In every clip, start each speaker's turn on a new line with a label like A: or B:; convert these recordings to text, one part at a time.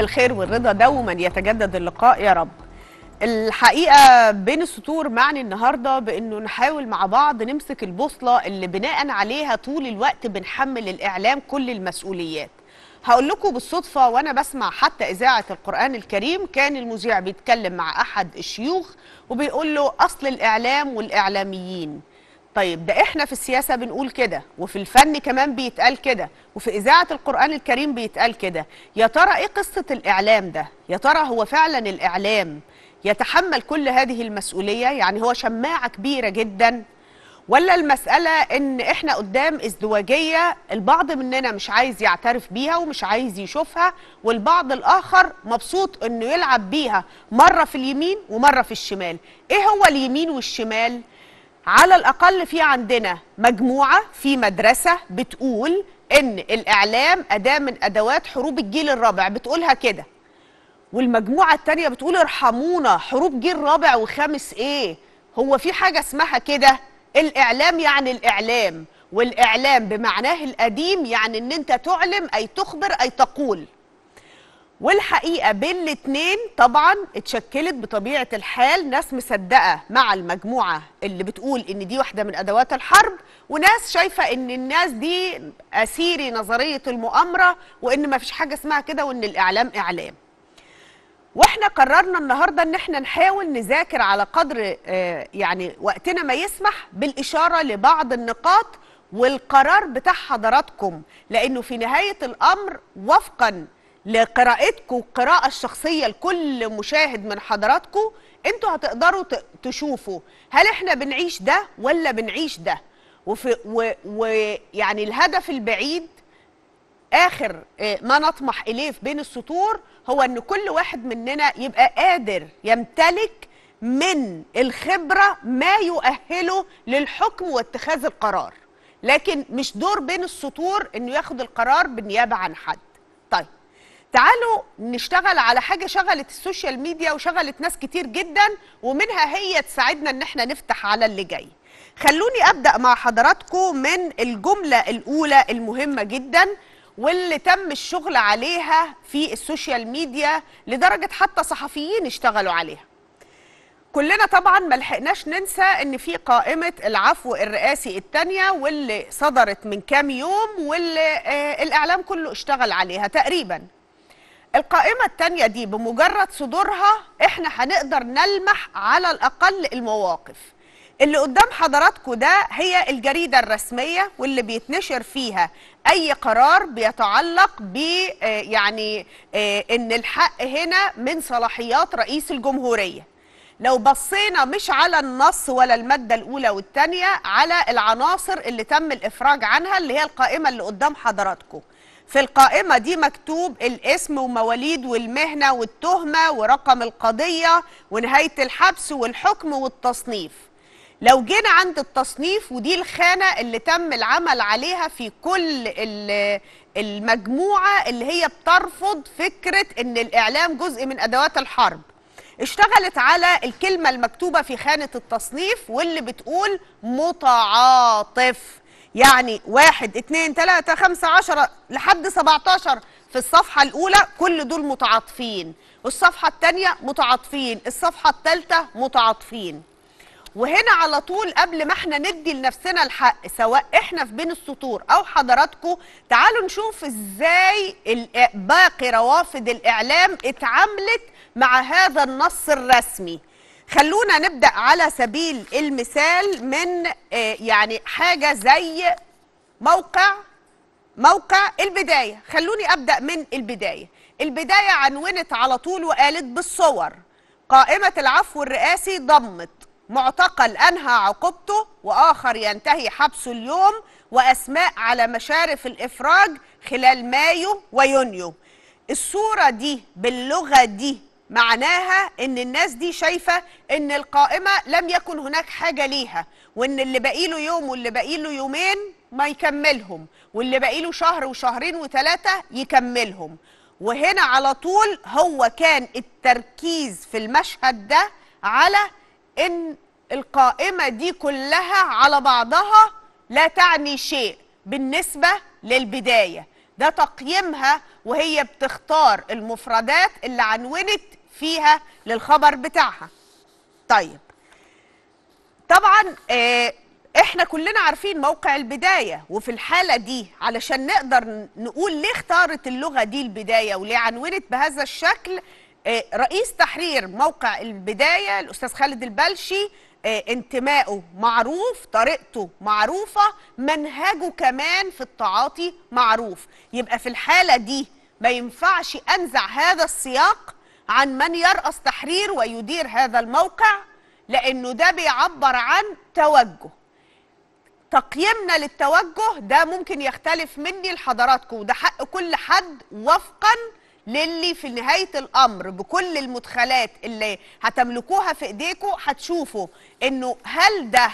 A: بالخير والرضا دوما يتجدد اللقاء يا رب الحقيقه بين السطور معني النهارده بانه نحاول مع بعض نمسك البوصله اللي بناء عليها طول الوقت بنحمل الاعلام كل المسؤوليات هقول لكم بالصدفه وانا بسمع حتى اذاعه القران الكريم كان المذيع بيتكلم مع احد الشيوخ وبيقول له اصل الاعلام والاعلاميين طيب ده احنا في السياسه بنقول كده وفي الفن كمان بيتقال كده وفي اذاعه القران الكريم بيتقال كده يا ترى ايه قصه الاعلام ده يا ترى هو فعلا الاعلام يتحمل كل هذه المسؤوليه يعني هو شماعه كبيره جدا ولا المساله ان احنا قدام ازدواجيه البعض مننا مش عايز يعترف بيها ومش عايز يشوفها والبعض الاخر مبسوط انه يلعب بيها مره في اليمين ومره في الشمال ايه هو اليمين والشمال على الأقل في عندنا مجموعة في مدرسة بتقول إن الإعلام أداة من أدوات حروب الجيل الرابع بتقولها كده والمجموعة التانية بتقول ارحمونا حروب جيل رابع وخامس إيه هو في حاجة اسمها كده الإعلام يعني الإعلام والإعلام بمعناه القديم يعني إن أنت تعلم أي تخبر أي تقول والحقيقه بين الاثنين طبعا اتشكلت بطبيعه الحال ناس مصدقه مع المجموعه اللي بتقول ان دي واحده من ادوات الحرب وناس شايفه ان الناس دي اسيري نظريه المؤامره وان ما فيش حاجه اسمها كده وان الاعلام اعلام واحنا قررنا النهارده ان احنا نحاول نذاكر على قدر آه، يعني وقتنا ما يسمح بالاشاره لبعض النقاط والقرار بتاع حضراتكم لانه في نهايه الامر وفقا لقراءتكم القراءة الشخصية لكل مشاهد من حضراتكم انتوا هتقدروا تشوفوا هل احنا بنعيش ده ولا بنعيش ده ويعني الهدف البعيد اخر آه، ما نطمح اليه في بين السطور هو ان كل واحد مننا يبقى قادر يمتلك من الخبره ما يؤهله للحكم واتخاذ القرار لكن مش دور بين السطور انه ياخد القرار بالنيابه عن حد تعالوا نشتغل على حاجه شغلت السوشيال ميديا وشغلت ناس كتير جدا ومنها هي تساعدنا ان احنا نفتح على اللي جاي خلوني ابدا مع حضراتكم من الجمله الاولى المهمه جدا واللي تم الشغل عليها في السوشيال ميديا لدرجه حتى صحفيين اشتغلوا عليها كلنا طبعا ما لحقناش ننسى ان في قائمه العفو الرئاسي الثانيه واللي صدرت من كام يوم واللي آه الاعلام كله اشتغل عليها تقريبا القائمة التانية دي بمجرد صدورها احنا هنقدر نلمح على الأقل المواقف اللي قدام حضراتكم ده هي الجريدة الرسمية واللي بيتنشر فيها أي قرار بيتعلق ب آه، يعني آه، إن الحق هنا من صلاحيات رئيس الجمهورية لو بصينا مش على النص ولا المادة الأولى والتانية على العناصر اللي تم الإفراج عنها اللي هي القائمة اللي قدام حضراتكم في القائمة دي مكتوب الاسم ومواليد والمهنة والتهمة ورقم القضية ونهاية الحبس والحكم والتصنيف لو جينا عند التصنيف ودي الخانة اللي تم العمل عليها في كل المجموعة اللي هي بترفض فكرة ان الاعلام جزء من ادوات الحرب اشتغلت على الكلمة المكتوبة في خانة التصنيف واللي بتقول متعاطف يعني واحد اتنين تلاتة خمسة عشرة لحد سبعة عشر في الصفحة الأولى كل دول متعاطفين والصفحة التانية متعاطفين الصفحة التالتة متعاطفين وهنا على طول قبل ما احنا ندي لنفسنا الحق سواء احنا في بين السطور او حضراتكم تعالوا نشوف ازاي باقي روافد الاعلام اتعاملت مع هذا النص الرسمي خلونا نبدا على سبيل المثال من آه، يعني حاجه زي موقع موقع البدايه خلوني ابدا من البدايه البدايه عنونت على طول وقالت بالصور قائمه العفو الرئاسي ضمت معتقل انهى عقوبته واخر ينتهي حبسه اليوم واسماء على مشارف الافراج خلال مايو ويونيو الصوره دي باللغه دي معناها ان الناس دي شايفه ان القائمه لم يكن هناك حاجه ليها وان اللي باقي له يوم واللي باقي له يومين ما يكملهم واللي باقي له شهر وشهرين وثلاثه يكملهم وهنا على طول هو كان التركيز في المشهد ده على ان القائمه دي كلها على بعضها لا تعني شيء بالنسبه للبدايه ده تقييمها وهي بتختار المفردات اللي عنونت فيها للخبر بتاعها طيب طبعا آه، احنا كلنا عارفين موقع البدايه وفي الحاله دي علشان نقدر نقول ليه اختارت اللغه دي البدايه وليه عنونت بهذا الشكل آه، رئيس تحرير موقع البدايه الاستاذ خالد البلشي آه، انتمائه معروف طريقته معروفه منهجه كمان في التعاطي معروف يبقى في الحاله دي ما ينفعش انزع هذا السياق عن من يرأس تحرير ويدير هذا الموقع لأنه ده بيعبر عن توجه تقييمنا للتوجه ده ممكن يختلف مني لحضراتكم وده حق كل حد وفقا للي في نهاية الأمر بكل المدخلات اللي هتملكوها في إيديكم هتشوفوا إنه هل ده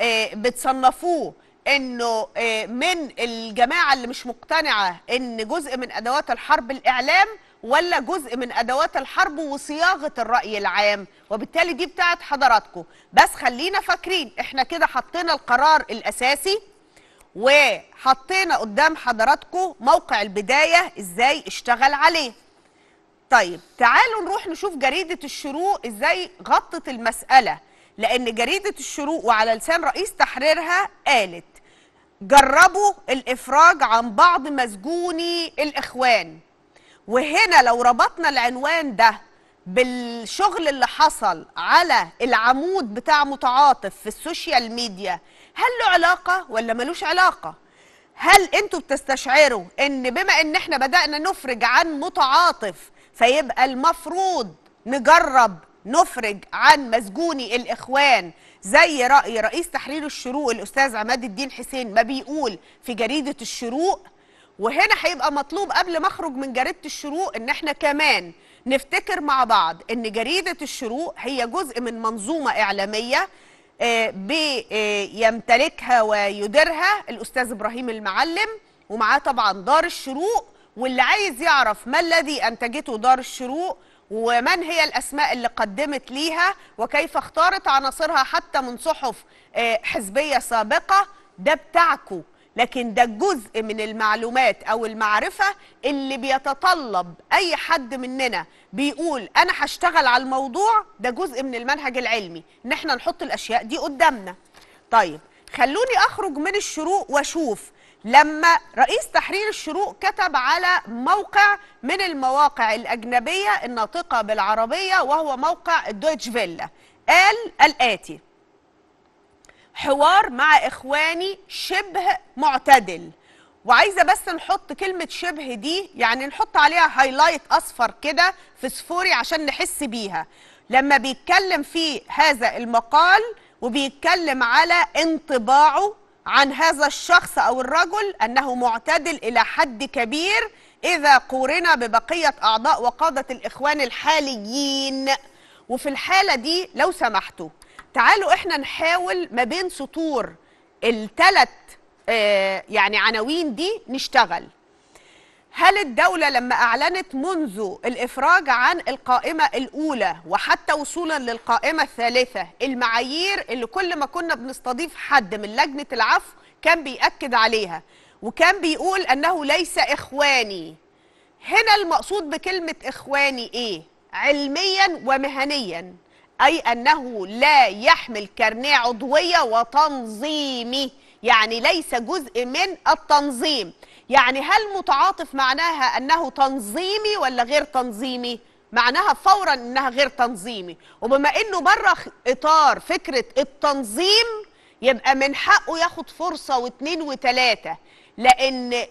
A: آه، بتصنفوه إنه آه، من الجماعة اللي مش مقتنعة إن جزء من أدوات الحرب الإعلام ولا جزء من ادوات الحرب وصياغه الراي العام وبالتالي دي بتاعت حضراتكم بس خلينا فاكرين احنا كده حطينا القرار الاساسي وحطينا قدام حضراتكم موقع البدايه ازاي اشتغل عليه طيب تعالوا نروح نشوف جريده الشروق ازاي غطت المساله لان جريده الشروق وعلى لسان رئيس تحريرها قالت جربوا الافراج عن بعض مسجوني الاخوان وهنا لو ربطنا العنوان ده بالشغل اللي حصل على العمود بتاع متعاطف في السوشيال ميديا هل له علاقة ولا ملوش علاقة؟ هل انتوا بتستشعروا ان بما ان احنا بدأنا نفرج عن متعاطف فيبقى المفروض نجرب نفرج عن مسجوني الإخوان زي رأي رئيس تحرير الشروق الأستاذ عماد الدين حسين ما بيقول في جريدة الشروق وهنا هيبقى مطلوب قبل ما اخرج من جريده الشروق ان احنا كمان نفتكر مع بعض ان جريده الشروق هي جزء من منظومه اعلاميه آه، بيمتلكها ويديرها الاستاذ ابراهيم المعلم ومعاه طبعا دار الشروق واللي عايز يعرف ما الذي انتجته دار الشروق ومن هي الاسماء اللي قدمت ليها وكيف اختارت عناصرها حتى من صحف آه، حزبيه سابقه ده بتاعكم لكن ده جزء من المعلومات او المعرفه اللي بيتطلب اي حد مننا بيقول انا هشتغل على الموضوع ده جزء من المنهج العلمي ان احنا نحط الاشياء دي قدامنا طيب خلوني اخرج من الشروق واشوف لما رئيس تحرير الشروق كتب على موقع من المواقع الأجنبية الناطقة بالعربية وهو موقع دويتش فيلا قال الآتي حوار مع اخواني شبه معتدل وعايزه بس نحط كلمه شبه دي يعني نحط عليها هايلايت اصفر كده فسفوري عشان نحس بيها لما بيتكلم في هذا المقال وبيتكلم على انطباعه عن هذا الشخص او الرجل انه معتدل الى حد كبير اذا قورنا ببقيه اعضاء وقاده الاخوان الحاليين وفي الحاله دي لو سمحتوا تعالوا احنا نحاول ما بين سطور الثلاث آه، يعني عناوين دي نشتغل هل الدولة لما أعلنت منذ الإفراج عن القائمة الأولى وحتى وصولا للقائمة الثالثة المعايير اللي كل ما كنا بنستضيف حد من لجنة العفو كان بيأكد عليها وكان بيقول أنه ليس إخواني هنا المقصود بكلمة إخواني إيه؟ علميا ومهنيا أي أنه لا يحمل كارنيه عضوية وتنظيمي يعني ليس جزء من التنظيم يعني هل متعاطف معناها أنه تنظيمي ولا غير تنظيمي؟ معناها فورا انها غير تنظيمي وبما انه بره اطار فكره التنظيم يبقى من حقه ياخد فرصه واثنين وتلاتة لان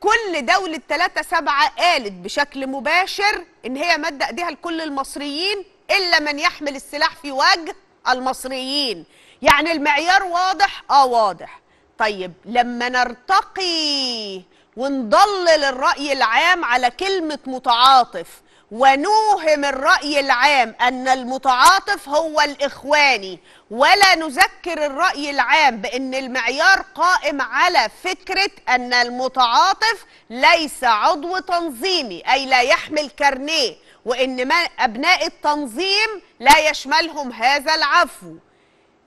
A: كل دوله ثلاثه سبعه قالت بشكل مباشر ان هي مادة ايديها لكل المصريين إلا من يحمل السلاح في وجه المصريين يعني المعيار واضح؟ آه واضح طيب لما نرتقي ونضلل الرأي العام على كلمة متعاطف ونوهم الرأي العام أن المتعاطف هو الإخواني ولا نذكر الرأي العام بأن المعيار قائم على فكرة أن المتعاطف ليس عضو تنظيمي أي لا يحمل كارنيه وإن ما أبناء التنظيم لا يشملهم هذا العفو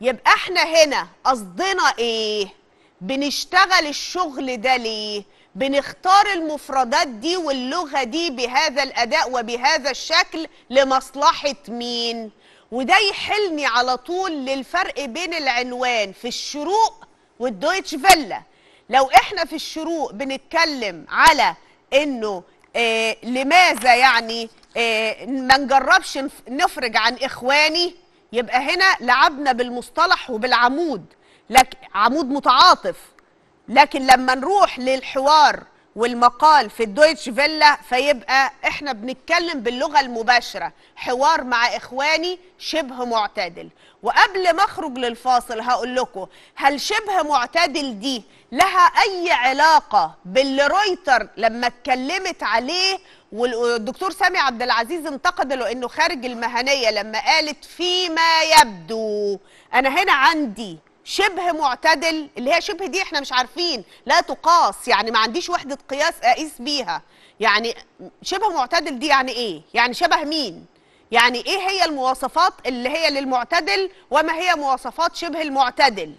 A: يبقى احنا هنا قصدنا ايه بنشتغل الشغل ده ليه بنختار المفردات دي واللغة دي بهذا الأداء وبهذا الشكل لمصلحة مين وده يحلني على طول للفرق بين العنوان في الشروق والدويتش فيلا لو احنا في الشروق بنتكلم على انه آه، لماذا يعني آه، ما نجربش نفرج عن إخواني يبقى هنا لعبنا بالمصطلح وبالعمود لك عمود متعاطف لكن لما نروح للحوار والمقال في الدويتش فيلا فيبقى احنا بنتكلم باللغه المباشره حوار مع اخواني شبه معتدل وقبل ما اخرج للفاصل هقول لكم هل شبه معتدل دي لها اي علاقه باللي رويتر لما اتكلمت عليه والدكتور سامي عبد العزيز انتقد له انه خارج المهنيه لما قالت فيما يبدو انا هنا عندي شبه معتدل اللي هي شبه دي احنا مش عارفين لا تقاس يعني ما عنديش وحده قياس اقيس بيها يعني شبه معتدل دي يعني ايه يعني شبه مين يعني ايه هي المواصفات اللي هي للمعتدل وما هي مواصفات شبه المعتدل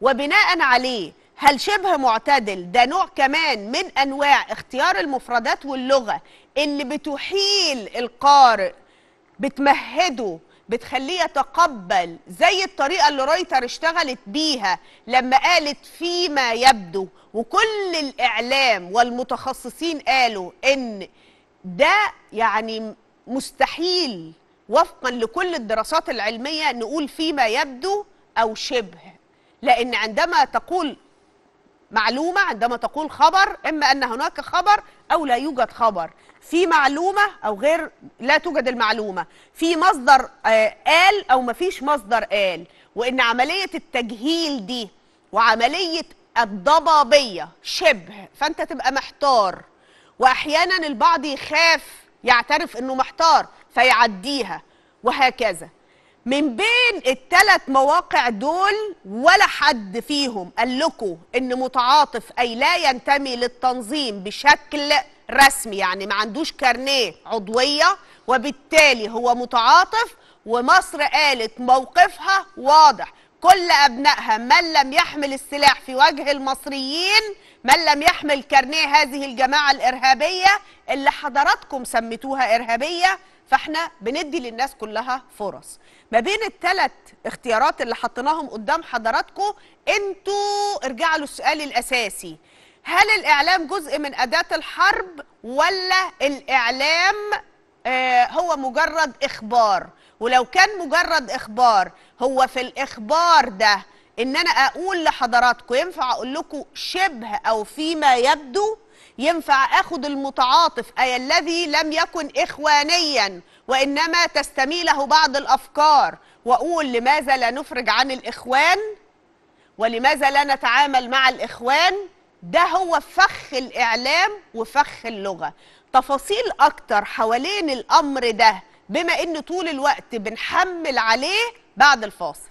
A: وبناء عليه هل شبه معتدل ده نوع كمان من انواع اختيار المفردات واللغه اللي بتحيل القارئ بتمهده بتخليه يتقبل زي الطريقه اللي رويتر اشتغلت بيها لما قالت فيما يبدو وكل الاعلام والمتخصصين قالوا ان ده يعني مستحيل وفقا لكل الدراسات العلميه نقول فيما يبدو او شبه لان عندما تقول معلومة عندما تقول خبر إما أن هناك خبر أو لا يوجد خبر في معلومة أو غير لا توجد المعلومة في مصدر قال آه، أو مفيش مصدر قال وإن عملية التجهيل دي وعملية الضبابية شبه فأنت تبقى محتار وأحيانا البعض يخاف يعترف إنه محتار فيعديها وهكذا من بين الثلاث مواقع دول ولا حد فيهم قال لكم ان متعاطف اي لا ينتمي للتنظيم بشكل رسمي يعني ما عندوش كارنيه عضويه وبالتالي هو متعاطف ومصر قالت موقفها واضح كل ابنائها من لم يحمل السلاح في وجه المصريين من لم يحمل كارنيه هذه الجماعه الارهابيه اللي حضراتكم سميتوها ارهابيه فاحنا بندي للناس كلها فرص ما بين الثلاث اختيارات اللي حطيناهم قدام حضراتكم انتوا ارجعوا للسؤال الاساسي هل الاعلام جزء من اداه الحرب ولا الاعلام آه هو مجرد اخبار ولو كان مجرد اخبار هو في الاخبار ده ان انا اقول لحضراتكم ينفع اقول لكم شبه او فيما يبدو ينفع اخد المتعاطف اي الذي لم يكن اخوانيا وإنما تستميله بعض الأفكار وأقول لماذا لا نفرج عن الإخوان ولماذا لا نتعامل مع الإخوان ده هو فخ الإعلام وفخ اللغة تفاصيل أكتر حوالين الأمر ده بما إن طول الوقت بنحمل عليه بعد الفاصل